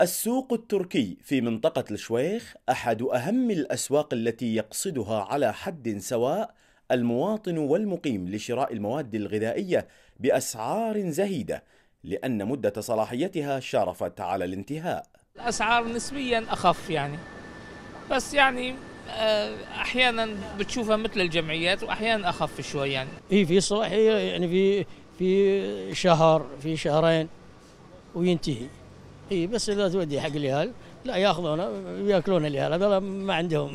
السوق التركي في منطقة الشويخ أحد أهم الأسواق التي يقصدها على حد سواء المواطن والمقيم لشراء المواد الغذائية بأسعار زهيدة لأن مدة صلاحيتها شارفت على الانتهاء الأسعار نسبيا أخف يعني بس يعني آه، احيانا بتشوفها مثل الجمعيات واحيانا اخف شوي يعني هي في صلاحيه يعني في في شهر في شهرين وينتهي اي بس اذا تودي حق الاهل لا ياخذونه ياكلون الاهل هذول ما عندهم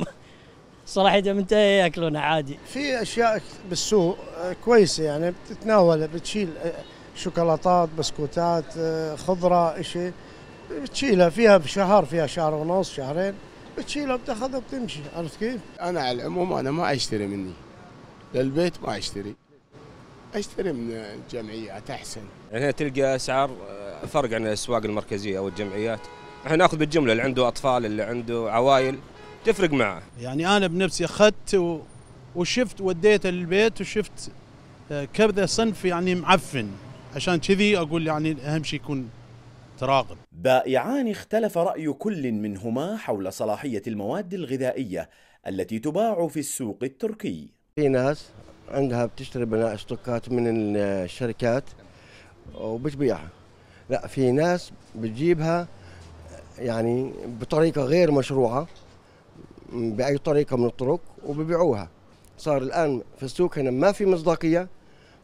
صراحه اذا انت ياكلونه عادي في اشياء بالسوق آه، كويسه يعني بتتناول بتشيل آه، شوكولاتات بسكوتات آه، خضره شيء بتشيلها فيها بشهر فيها شهر ونص شهرين بتشيلها بتاخذها بتمشي عرفت كيف؟ انا على العموم انا ما اشتري مني للبيت ما اشتري اشتري من الجمعيات احسن. يعني هنا تلقى اسعار آه، فرق عن الاسواق المركزيه او الجمعيات. احنا ناخذ بالجمله اللي عنده اطفال اللي عنده عوائل تفرق معه. يعني انا بنفسي اخذت وشفت وديته للبيت وشفت آه، كبده صنف يعني معفن عشان كذي اقول يعني اهم شيء يكون تراقب. بائعان اختلف راي كل منهما حول صلاحيه المواد الغذائيه التي تباع في السوق التركي. في ناس عندها بتشتري بناء ستوكات من الشركات وبتبيعها لا في ناس بتجيبها يعني بطريقه غير مشروعه باي طريقه من الطرق وببيعوها صار الان في السوق هنا ما في مصداقيه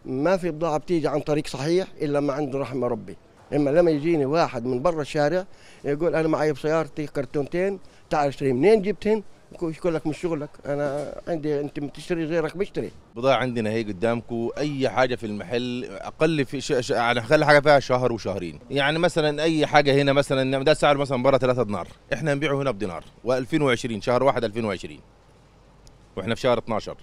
ما في بضاعه بتيجي عن طريق صحيح الا ما عند رحمه ربي اما لما يجيني واحد من برا الشارع يقول انا معي بسيارتي كرتونتين تعال اشتري منين جبتهن يقول لك مش شغلك انا عندي انت بتشتري غيرك بيشتري بضاعه عندنا هي قدامكم اي حاجه في المحل اقل في ش... ش... على يعني اقل حاجه فيها شهر وشهرين يعني مثلا اي حاجه هنا مثلا ده سعر مثلا بره 3 دينار احنا نبيعه هنا بدينار و2020 شهر 1 2020 واحنا في شهر 12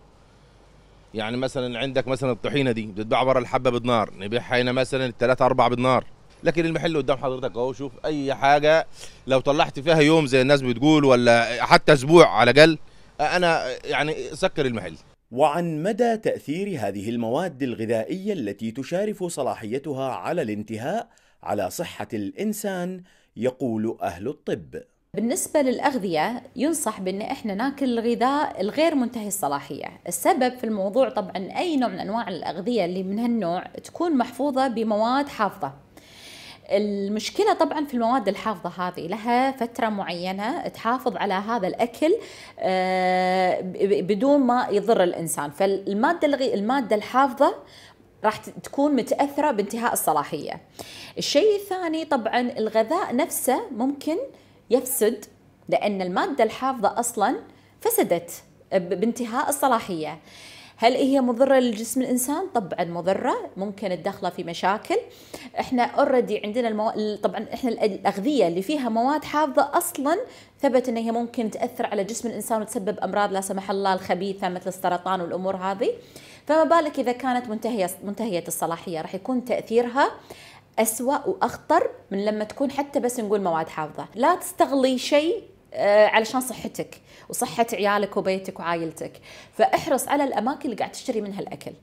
يعني مثلا عندك مثلا الطحينه دي بتتباع بره الحبه بدينار نبيعها هنا مثلا 3 4 بدينار لكن المحل قدام حضرتك اهو شوف اي حاجه لو طلعت فيها يوم زي الناس بتقول ولا حتى اسبوع على الاقل انا يعني سكر المحل وعن مدى تاثير هذه المواد الغذائيه التي تشارف صلاحيتها على الانتهاء على صحه الانسان يقول اهل الطب بالنسبة للأغذية ينصح بأن إحنا ناكل الغذاء الغير منتهي الصلاحية السبب في الموضوع طبعا أي نوع من أنواع الأغذية اللي من هالنوع تكون محفوظة بمواد حافظة المشكله طبعا في المواد الحافظه هذه لها فتره معينه تحافظ على هذا الاكل آه، بدون ما يضر الانسان فالماده الماده الحافظه راح تكون متاثره بانتهاء الصلاحيه الشيء الثاني طبعا الغذاء نفسه ممكن يفسد لان الماده الحافظه اصلا فسدت بانتهاء الصلاحيه هل هي مضرة لجسم الإنسان؟ طبعا مضرة ممكن تدخله في مشاكل احنا اوريدي عندنا المو... طبعا احنا الأغذية اللي فيها مواد حافظة أصلا ثبت ان هي ممكن تاثر على جسم الانسان وتسبب امراض لا سمح الله الخبيثه مثل السرطان والامور هذه فما بالك اذا كانت منتهيه منتهيه الصلاحيه راح يكون تاثيرها أسوأ وأخطر من لما تكون حتى بس نقول مواد حافظة لا تستغلي شيء آه، علشان صحتك وصحة عيالك وبيتك وعائلتك فاحرص على الأماكن اللي قاعد تشتري منها الأكل